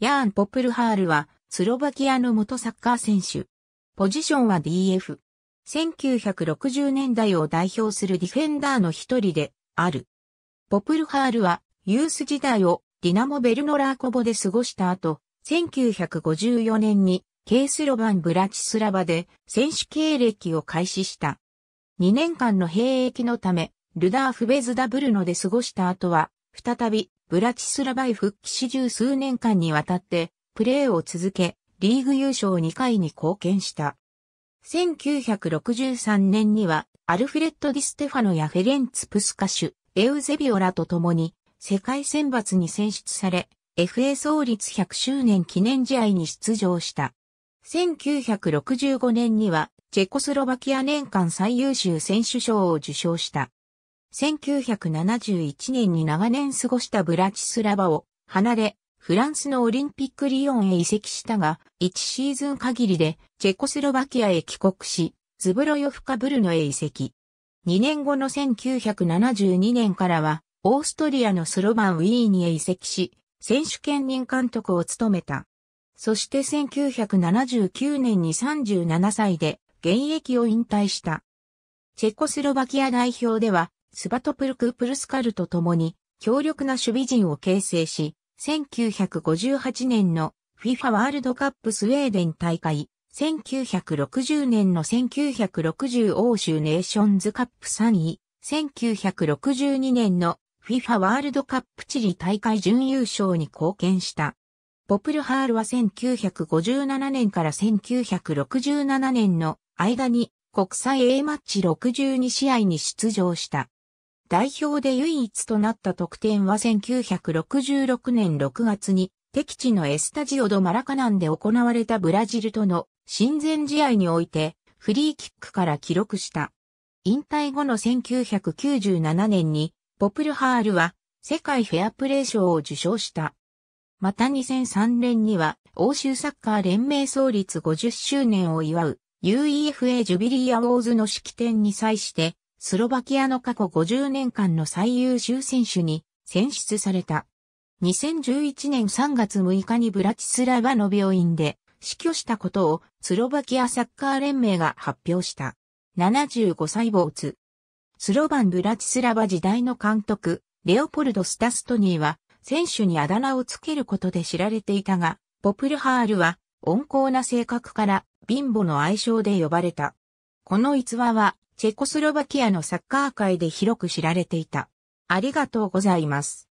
ヤーン・ポプルハールは、スロバキアの元サッカー選手。ポジションは DF。1960年代を代表するディフェンダーの一人である。ポプルハールは、ユース時代をディナモ・ベルノラーコボで過ごした後、1954年に、ケースロバン・ブラチスラバで選手経歴を開始した。2年間の兵役のため、ルダーフ・ベズダブルノで過ごした後は、再びブラチスラバイ復帰し十数年間にわたってプレーを続け、リーグ優勝2回に貢献した。1963年にはアルフレッド・ディ・ステファノやフェレンツ・プスカシュ、エウゼビオラと共に世界選抜に選出され、FA 創立100周年記念試合に出場した。1965年にはチェコスロバキア年間最優秀選手賞を受賞した。1971年に長年過ごしたブラチスラバを離れ、フランスのオリンピックリヨンへ移籍したが、1シーズン限りでチェコスロバキアへ帰国し、ズブロヨフカブルノへ移籍。2年後の1972年からは、オーストリアのスロバンウィーニへ移籍し、選手兼任監督を務めた。そして1979年に37歳で現役を引退した。チェコスロバキア代表ではスバトプルクプルスカルと共に強力な守備陣を形成し、1958年の FIFA ワールドカップスウェーデン大会、1960年の1960欧州ネーションズカップ3位、1962年の FIFA ワールドカップチリ大会準優勝に貢献した。ポプルハールは1957年から1967年の間に国際 A マッチ62試合に出場した。代表で唯一となった得点は1966年6月に敵地のエスタジオド・マラカナンで行われたブラジルとの親善試合においてフリーキックから記録した。引退後の1997年にポプルハールは世界フェアプレー賞を受賞した。また2003年には欧州サッカー連盟創立50周年を祝う UEFA ジュビリーアウォーズの式典に際してスロバキアの過去50年間の最優秀選手に選出された。2011年3月6日にブラチスラバの病院で死去したことをスロバキアサッカー連盟が発表した。75歳没。スロバン・ブラチスラバ時代の監督、レオポルド・スタストニーは、選手にあだ名をつけることで知られていたが、ポプルハールは、温厚な性格から、貧乏の愛称で呼ばれた。この逸話は、チェコスロバキアのサッカー界で広く知られていた。ありがとうございます。